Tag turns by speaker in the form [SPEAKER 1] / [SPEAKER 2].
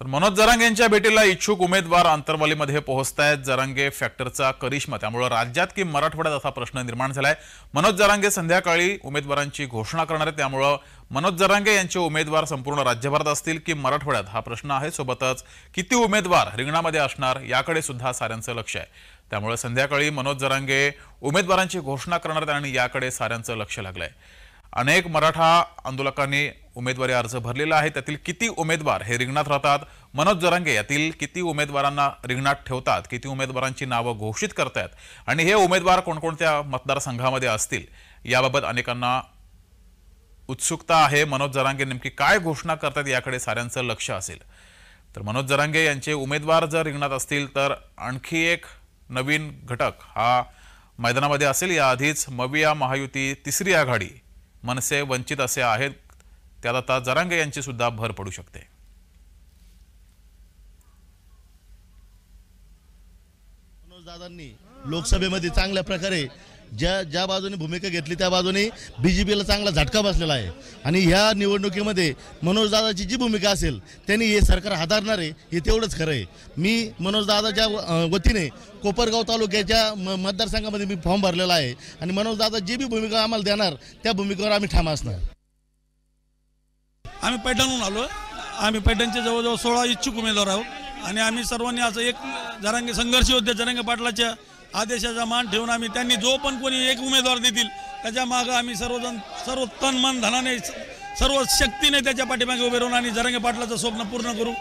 [SPEAKER 1] तर मनोज जरांगे यांच्या भेटीला इच्छुक उमेदवार आंतरवालीमध्ये पोहोचत आहेत जरांगे फॅक्टरचा करिश्मा त्यामुळे राज्यात की मराठवाड्यात असा प्रश्न निर्माण झालाय मनोज जरांगे संध्याकाळी उमेदवारांची घोषणा करणार आहेत त्यामुळं मनोज जरांगे यांचे उमेदवार संपूर्ण राज्यभरात असतील की मराठवाड्यात हा प्रश्न आहे सोबतच किती उमेदवार रिंगणामध्ये असणार याकडे सुद्धा साऱ्यांचं लक्ष आहे त्यामुळे संध्याकाळी मनोज जरांगे उमेदवारांची घोषणा करणार आहेत आणि याकडे साऱ्यांचं लक्ष लागलंय आहे अनेक मराठा आंदोलकांनी उमेदवारी अर्ज भरलेला आहे त्यातील किती उमेदवार हे रिंगणात राहतात मनोज जरांगे यातील किती उमेदवारांना रिंगणात ठेवतात किती उमेदवारांची नावं घोषित करतायत आणि हे उमेदवार कोणकोणत्या मतदारसंघामध्ये असतील याबाबत अनेकांना उत्सुकता आहे मनोज जरांगे नेमकी काय घोषणा करतात याकडे साऱ्यांचं लक्ष असेल तर मनोज जरांगे यांचे उमेदवार जर रिंगणात असतील तर आणखी एक नवीन घटक हा मैदानामध्ये असेल याआधीच मविया महायुती तिसरी आघाडी मनसे वंचित असे आहेत त्यात आता जरांगे यांची सुद्धा भर पडू शकते
[SPEAKER 2] दादांनी लोकसभेमध्ये चांगल्या प्रकारे ज्या ज्या बाजूने भूमिका घेतली त्या बाजूने बी जे पीला चांगला झटका बसलेला आहे आणि ह्या निवडणुकीमध्ये मनोजदादाची जी भूमिका असेल त्यांनी हे सरकार हाताळणार आहे हे तेवढंच खरं आहे मी मनोजदादाच्या वतीने कोपरगाव तालुक्याच्या म मतदारसंघामध्ये मी फॉर्म भरलेला आहे आणि मनोजदादा जी बी भूमिका आम्हाला देणार त्या भूमिकेवर आम्ही ठाम असणार
[SPEAKER 3] आम्ही पैठणहून आलो आम्ही पैठणचे जवळजवळ सोळा इच्छुक उमेदवार आहोत आणि आम्ही सर्वांनी असं एक जरांगे संघर्ष होते जरांगे पाटलाच्या आदेशाचा मान ठेवून आम्ही त्यांनी जो पण कोणी एक उमेदवार देतील त्याच्या मागं आम्ही सर्वजण सर्व तन मन धनाने सर्व शक्तीने त्याच्या पाठीमागे उभे राहून आणि जरांगे पाटलाचं स्वप्न पूर्ण करू